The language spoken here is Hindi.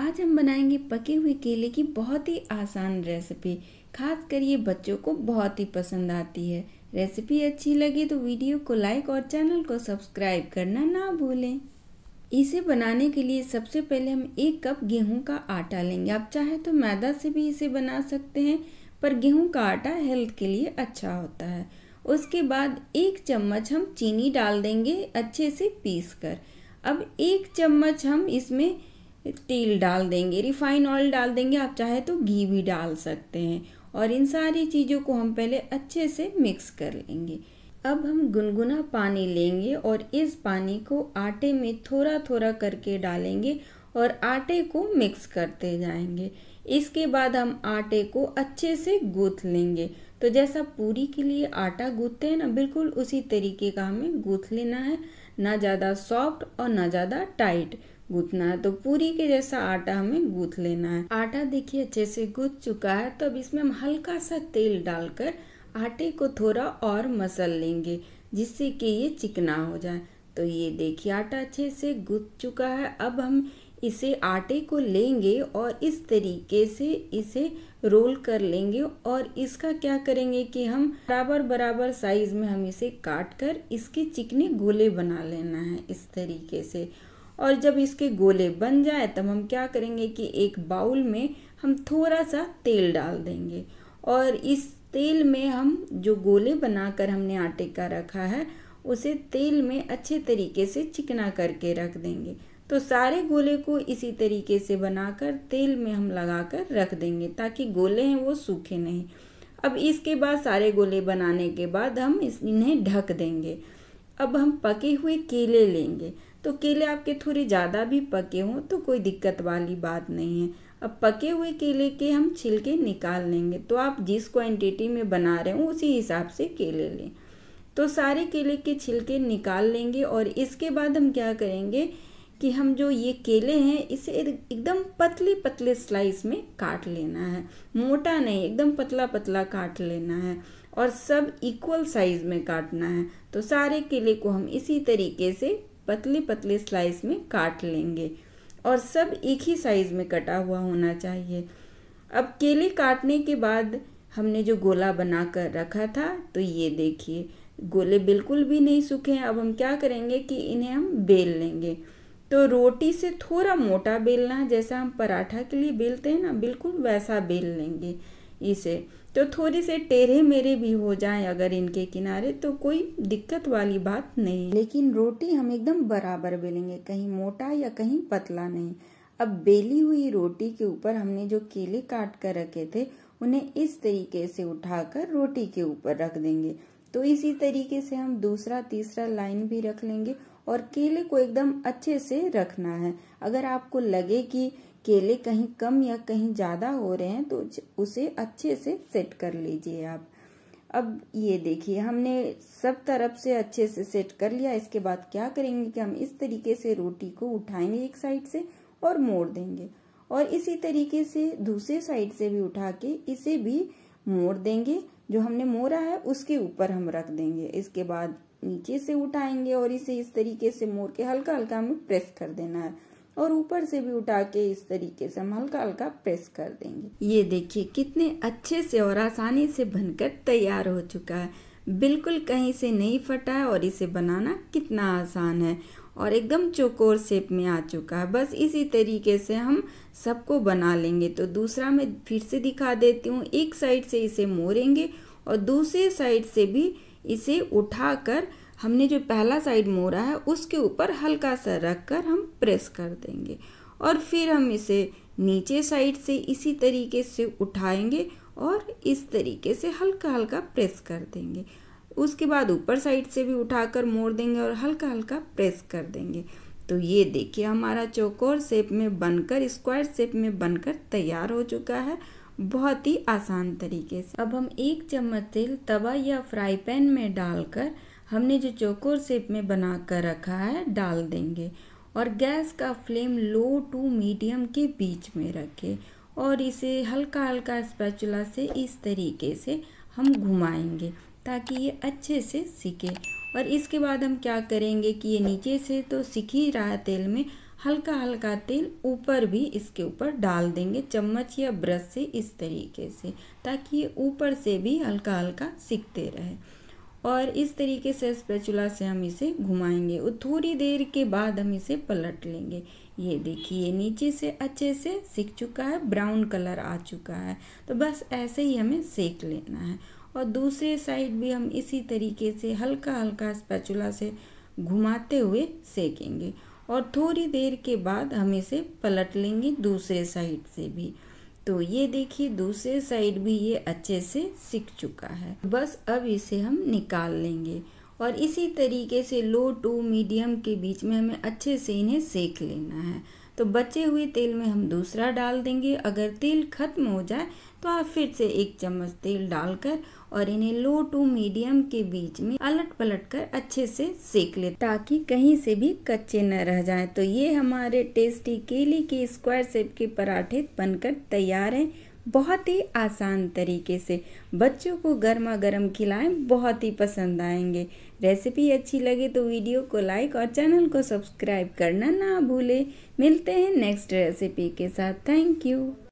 आज हम बनाएंगे पके हुए केले की बहुत ही आसान रेसिपी खास कर ये बच्चों को बहुत ही पसंद आती है रेसिपी अच्छी लगे तो वीडियो को लाइक और चैनल को सब्सक्राइब करना ना भूलें इसे बनाने के लिए सबसे पहले हम एक कप गेहूं का आटा लेंगे आप चाहे तो मैदा से भी इसे बना सकते हैं पर गेहूं का आटा हेल्थ के लिए अच्छा होता है उसके बाद एक चम्मच हम चीनी डाल देंगे अच्छे से पीस कर अब एक चम्मच हम इसमें तेल डाल देंगे रिफाइन ऑयल डाल देंगे आप चाहे तो घी भी डाल सकते हैं और इन सारी चीज़ों को हम पहले अच्छे से मिक्स कर लेंगे अब हम गुनगुना पानी लेंगे और इस पानी को आटे में थोड़ा थोड़ा करके डालेंगे और आटे को मिक्स करते जाएंगे इसके बाद हम आटे को अच्छे से गूँथ लेंगे तो जैसा पूरी के लिए आटा गूँथते हैं ना बिल्कुल उसी तरीके का हमें गूँथ लेना है ना ज़्यादा सॉफ्ट और ना ज़्यादा टाइट गूथना है तो पूरी के जैसा आटा हमें गूंथ लेना है आटा देखिए अच्छे से गूथ चुका है तो अब इसमें हम हल्का सा तेल डालकर आटे को थोड़ा और मसल लेंगे जिससे कि ये चिकना हो जाए तो ये देखिए आटा अच्छे से गूथ चुका है अब हम इसे आटे को लेंगे और इस तरीके से इसे रोल कर लेंगे और इसका क्या करेंगे कि हम बराबर बराबर साइज़ में हम इसे काट कर इसके चिकने गोले बना लेना है इस तरीके से और जब इसके गोले बन जाए तब हम क्या करेंगे कि एक बाउल में हम थोड़ा सा तेल डाल देंगे और इस तेल में हम जो गोले बनाकर हमने आटे का रखा है उसे तेल में अच्छे तरीके से चिकना करके रख देंगे तो सारे गोले को इसी तरीके से बनाकर तेल में हम लगाकर रख देंगे ताकि गोले हैं वो सूखे नहीं अब इसके बाद सारे गोले बनाने के बाद हम इन्हें ढक देंगे अब हम पके हुए केले लेंगे तो केले आपके थोड़े ज़्यादा भी पके हों तो कोई दिक्कत वाली बात नहीं है अब पके हुए केले के हम छिलके निकाल लेंगे तो आप जिस क्वांटिटी में बना रहे हो उसी हिसाब से केले लें तो सारे केले के छिलके निकाल लेंगे और इसके बाद हम क्या करेंगे कि हम जो ये केले हैं इसे एकदम पतले पतले स्लाइस में काट लेना है मोटा नहीं एकदम पतला पतला काट लेना है और सब इक्वल साइज़ में काटना है तो सारे केले को हम इसी तरीके से पतले पतले स्लाइस में काट लेंगे और सब एक ही साइज़ में कटा हुआ होना चाहिए अब केले काटने के बाद हमने जो गोला बना कर रखा था तो ये देखिए गोले बिल्कुल भी नहीं सूखे हैं अब हम क्या करेंगे कि इन्हें हम बेल लेंगे तो रोटी से थोड़ा मोटा बेलना जैसा हम पराठा के लिए बेलते हैं ना बिल्कुल वैसा बेल लेंगे इसे तो थोड़े से टेढ़े मेरे भी हो जाएं अगर इनके किनारे तो कोई दिक्कत वाली बात नहीं लेकिन रोटी हम एकदम बराबर बेलेंगे कहीं मोटा या कहीं पतला नहीं अब बेली हुई रोटी के ऊपर हमने जो केले काट कर रखे थे उन्हें इस तरीके से उठाकर रोटी के ऊपर रख देंगे तो इसी तरीके से हम दूसरा तीसरा लाइन भी रख लेंगे और केले को एकदम अच्छे से रखना है अगर आपको लगे कि केले कहीं कम या कहीं ज़्यादा हो रहे हैं तो उसे अच्छे से सेट कर लीजिए आप अब ये देखिए हमने सब तरफ से अच्छे से सेट कर लिया इसके बाद क्या करेंगे कि हम इस तरीके से रोटी को उठाएंगे एक साइड से और मोड़ देंगे और इसी तरीके से दूसरे साइड से भी उठा के इसे भी मोड़ देंगे जो हमने मोड़ा है उसके ऊपर हम रख देंगे इसके बाद नीचे से उठाएंगे और इसे इस तरीके से मोड़ के हल्का हल्का हमें प्रेस कर देना है और ऊपर से भी उठा के इस तरीके से हम हल्का हल्का प्रेस कर देंगे ये देखिए कितने अच्छे से और आसानी से बनकर तैयार हो चुका है बिल्कुल कहीं से नहीं फटा है और इसे बनाना कितना आसान है और एकदम चौकोर शेप में आ चुका है बस इसी तरीके से हम सबको बना लेंगे तो दूसरा मैं फिर से दिखा देती हूँ एक साइड से इसे मोरेंगे और दूसरे साइड से भी इसे उठाकर हमने जो पहला साइड मोड़ा है उसके ऊपर हल्का सा रख कर हम प्रेस कर देंगे और फिर हम इसे नीचे साइड से इसी तरीके से उठाएंगे और इस तरीके से हल्का हल्का प्रेस कर देंगे उसके बाद ऊपर साइड से भी उठाकर मोड़ देंगे और हल्का हल्का प्रेस कर देंगे तो ये देखिए हमारा चौकोर शेप में बनकर स्क्वायर शेप में बनकर तैयार हो चुका है बहुत ही आसान तरीके से अब हम एक चम्मच तेल तवा या फ्राई पैन में डालकर हमने जो चौकोर सेप में बना कर रखा है डाल देंगे और गैस का फ्लेम लो टू मीडियम के बीच में रखें और इसे हल्का हल्का स्पैचुला से इस तरीके से हम घुमाएंगे ताकि ये अच्छे से सिके और इसके बाद हम क्या करेंगे कि ये नीचे से तो सिख ही रहा है तेल में हल्का हल्का तेल ऊपर भी इसके ऊपर डाल देंगे चम्मच या ब्रश से इस तरीके से ताकि ये ऊपर से भी हल्का हल्का सिकते रहे और इस तरीके से स्पैचुला से हम इसे घुमाएंगे और थोड़ी देर के बाद हम इसे पलट लेंगे ये देखिए नीचे से अच्छे से सीख चुका है ब्राउन कलर आ चुका है तो बस ऐसे ही हमें सेक लेना है और दूसरे साइड भी हम इसी तरीके से हल्का हल्का स्पैचुला से घुमाते हुए सेकेंगे और थोड़ी देर के बाद हम इसे पलट लेंगे दूसरे साइड से भी तो ये देखिए दूसरे साइड भी ये अच्छे से सीख चुका है बस अब इसे हम निकाल लेंगे और इसी तरीके से लो टू मीडियम के बीच में हमें अच्छे से इन्हें सेक लेना है तो बचे हुए तेल में हम दूसरा डाल देंगे अगर तेल खत्म हो जाए तो आप फिर से एक चम्मच तेल डालकर और इन्हें लो टू मीडियम के बीच में अलट पलट कर अच्छे से सेक ले ताकि कहीं से भी कच्चे न रह जाएं तो ये हमारे टेस्टी केले के स्क्वायर शेप के पराठे बनकर तैयार हैं बहुत ही आसान तरीके से बच्चों को गर्मा गर्म खिलाएं बहुत ही पसंद आएंगे रेसिपी अच्छी लगे तो वीडियो को लाइक और चैनल को सब्सक्राइब करना ना भूलें मिलते हैं नेक्स्ट रेसिपी के साथ थैंक यू